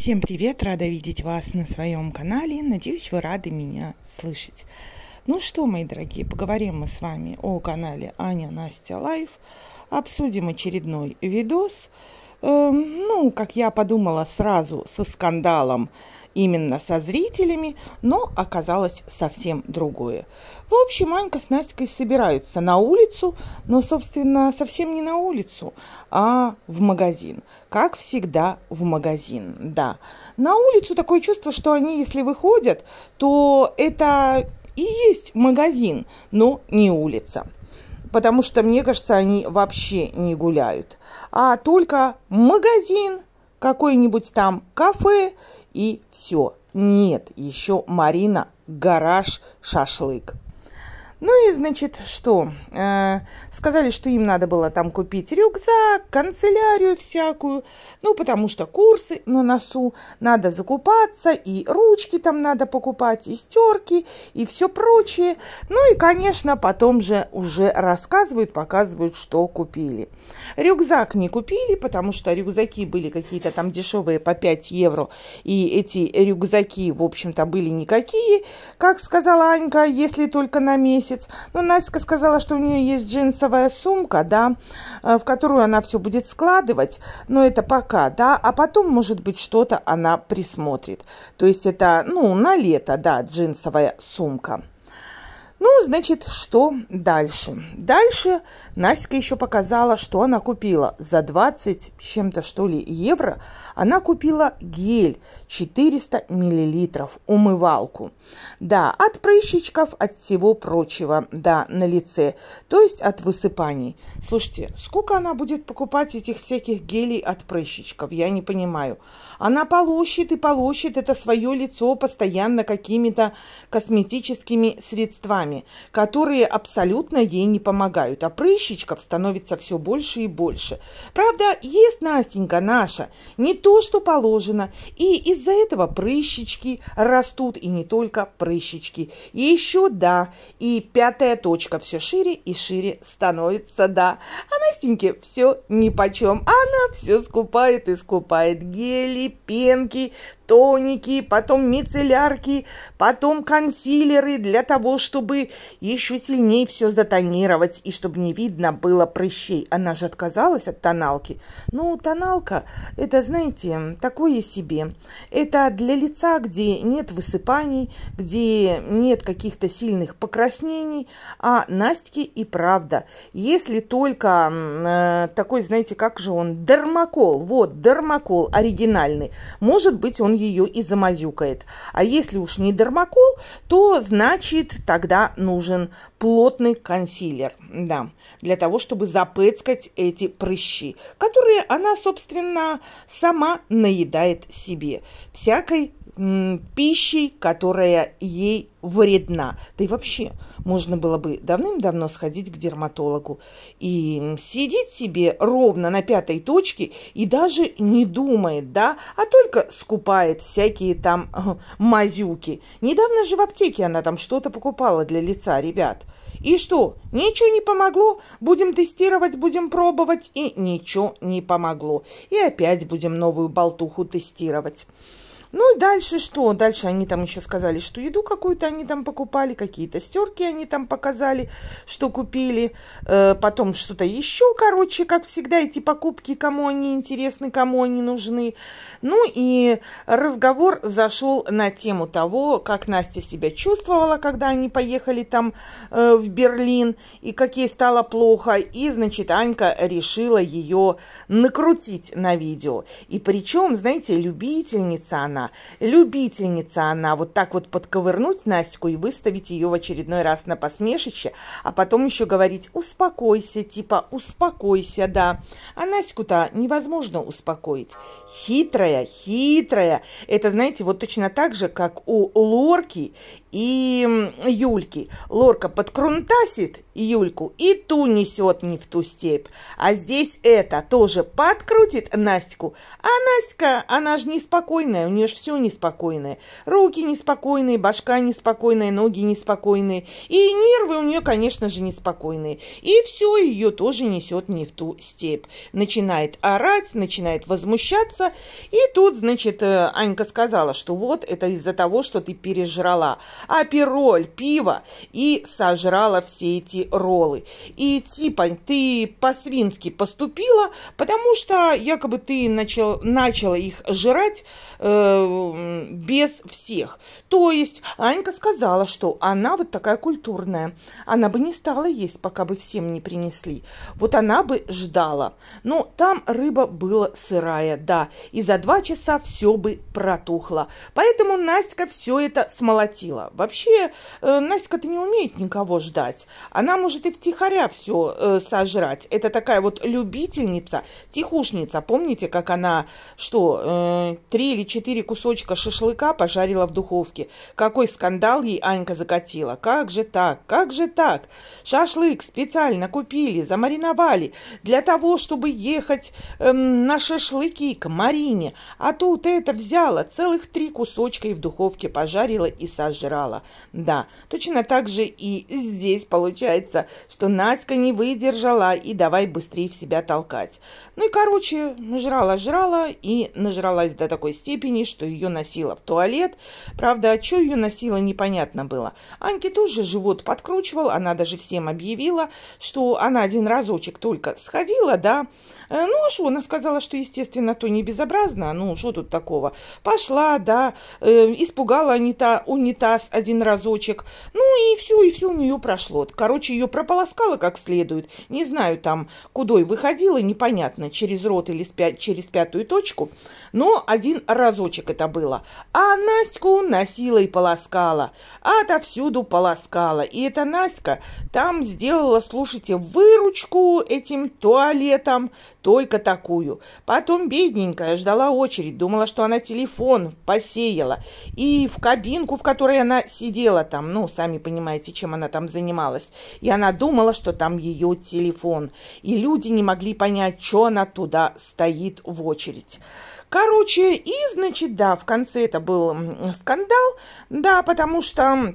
Всем привет! Рада видеть вас на своем канале. Надеюсь, вы рады меня слышать. Ну что, мои дорогие, поговорим мы с вами о канале Аня Настя Лайф. Обсудим очередной видос. Эм, ну, как я подумала сразу, со скандалом именно со зрителями, но оказалось совсем другое. В общем, Анька с Настикой собираются на улицу, но, собственно, совсем не на улицу, а в магазин. Как всегда, в магазин, да. На улицу такое чувство, что они, если выходят, то это и есть магазин, но не улица потому что, мне кажется, они вообще не гуляют, а только магазин, какой-нибудь там кафе и все. Нет, еще Марина, гараж, шашлык. Ну и, значит, что? Э, сказали, что им надо было там купить рюкзак, канцелярию всякую, ну, потому что курсы на носу, надо закупаться, и ручки там надо покупать, и стерки, и все прочее. Ну и, конечно, потом же уже рассказывают, показывают, что купили. Рюкзак не купили, потому что рюкзаки были какие-то там дешевые по 5 евро, и эти рюкзаки, в общем-то, были никакие, как сказала Анька, если только на месяц месяц. Но ну, Настя сказала, что у нее есть джинсовая сумка, да, э, в которую она все будет складывать, но это пока, да, а потом, может быть, что-то она присмотрит. То есть это, ну, на лето, да, джинсовая сумка. Ну, значит, что дальше? Дальше Настя еще показала, что она купила. За 20 чем-то, что ли, евро она купила гель 400 мл умывалку. Да, от прыщичков, от всего прочего, да, на лице, то есть от высыпаний. Слушайте, сколько она будет покупать этих всяких гелей от прыщичков, я не понимаю. Она полощет и полощет это свое лицо постоянно какими-то косметическими средствами, которые абсолютно ей не помогают, а прыщичков становится все больше и больше. Правда, есть Настенька наша не то, что положено, и из из-за этого прыщички растут, и не только прыщички. И еще да, и пятая точка все шире и шире становится, да. А Настеньке все нипочем. Она все скупает и скупает. Гели, пенки, тоники, потом мицеллярки, потом консилеры для того, чтобы еще сильнее все затонировать и чтобы не видно было прыщей. Она же отказалась от тоналки. Ну, тоналка, это, знаете, такое себе. Это для лица, где нет высыпаний, где нет каких-то сильных покраснений, а Настике и правда. Если только э, такой, знаете, как же он, дермакол, вот, дермакол оригинальный, может быть, он ее и замазюкает. А если уж не дермакол, то значит, тогда нужен плотный консилер, да, для того, чтобы запецкать эти прыщи, которые она, собственно, сама наедает себе всякой м, пищей, которая ей вредна. Да и вообще, можно было бы давным-давно сходить к дерматологу и сидеть себе ровно на пятой точке и даже не думает, да, о а том, только скупает всякие там мазюки. Недавно же в аптеке она там что-то покупала для лица ребят. И что, ничего не помогло? Будем тестировать, будем пробовать, и ничего не помогло. И опять будем новую болтуху тестировать. Ну и дальше что? Дальше они там еще сказали, что еду какую-то они там покупали, какие-то стерки они там показали, что купили. Э, потом что-то еще, короче, как всегда, эти покупки, кому они интересны, кому они нужны. Ну и разговор зашел на тему того, как Настя себя чувствовала, когда они поехали там э, в Берлин, и как ей стало плохо. И, значит, Анька решила ее накрутить на видео. И причем, знаете, любительница она, Любительница она. Вот так вот подковырнуть Настю и выставить ее в очередной раз на посмешище, а потом еще говорить «успокойся», типа «успокойся», да. А Наську-то невозможно успокоить. Хитрая, хитрая. Это, знаете, вот точно так же, как у Лорки и Юльки. Лорка подкрунтасит Юльку и ту несет не в ту степь. А здесь это тоже подкрутит Настьку. А Настя, она же неспокойная, у нее же все неспокойное. Руки неспокойные, башка неспокойная, ноги неспокойные. И нервы у нее, конечно же, неспокойные. И все ее тоже несет не в ту степь. Начинает орать, начинает возмущаться. И тут, значит, э, Анька сказала, что вот это из-за того, что ты пережрала. Апероль, пиво и сожрала все эти и роллы. И, типа ты по-свински поступила, потому что якобы ты начал, начала их жрать э, без всех. То есть Анька сказала, что она вот такая культурная. Она бы не стала есть, пока бы всем не принесли. Вот она бы ждала. Но там рыба была сырая, да, и за два часа все бы протухло. Поэтому Настя все это смолотила. Вообще, э, Настя-то не умеет никого ждать. Она может и втихаря все э, сожрать. Это такая вот любительница, тихушница. Помните, как она, что, э, три или четыре кусочка шашлыка пожарила в духовке? Какой скандал ей Анька закатила. Как же так? Как же так? Шашлык специально купили, замариновали для того, чтобы ехать э, на шашлыки к Марине. А тут это взяла целых три кусочка и в духовке пожарила и сожрала. Да, точно так же и здесь получается получается, что Наська не выдержала и давай быстрее в себя толкать. Ну и, короче, нажрала-жрала и нажралась до такой степени, что ее носила в туалет. Правда, а что ее носила, непонятно было. Аньке тоже живот подкручивал, она даже всем объявила, что она один разочек только сходила, да. Э, ну, а что, она сказала, что, естественно, то не безобразно, ну, что тут такого. Пошла, да, э, испугала унитаз один разочек. Ну, и все, и все у нее прошло. Короче, ее прополоскала как следует. Не знаю там, кудой выходила, непонятно, через рот или спя- через пятую точку. Но один разочек это было. А Настю носила и полоскала. Отовсюду полоскала. И эта Настя там сделала, слушайте, выручку этим туалетом. Только такую. Потом бедненькая ждала очередь, думала, что она телефон посеяла. И в кабинку, в которой она сидела там, ну, сами понимаете, чем она там занималась. И она думала, что там ее телефон. И люди не могли понять, что она туда стоит в очередь. Короче, и, значит, да, в конце это был скандал, да, потому что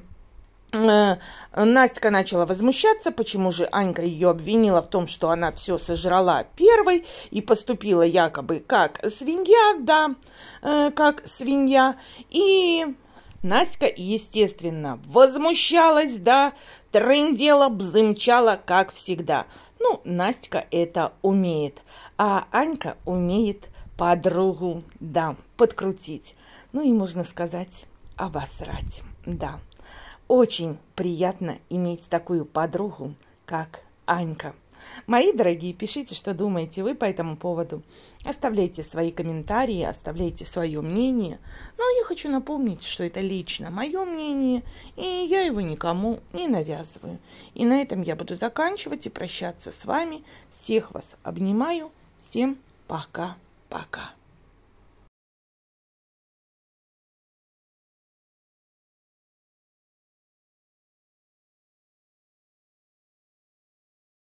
Э, Настя начала возмущаться, почему же Анька ее обвинила в том, что она все сожрала первой и поступила якобы как свинья, да, э, как свинья. И Настя, естественно, возмущалась, да, трындела, бзымчала, как всегда. Ну, Настя это умеет, а Анька умеет подругу, да, подкрутить. Ну и, можно сказать, обосрать, да. Очень приятно иметь такую подругу, как Анька. Мои дорогие, пишите, что думаете вы по этому поводу. Оставляйте свои комментарии, оставляйте свое мнение. Но я хочу напомнить, что это лично мое мнение, и я его никому не навязываю. И на этом я буду заканчивать и прощаться с вами. Всех вас обнимаю. Всем пока-пока.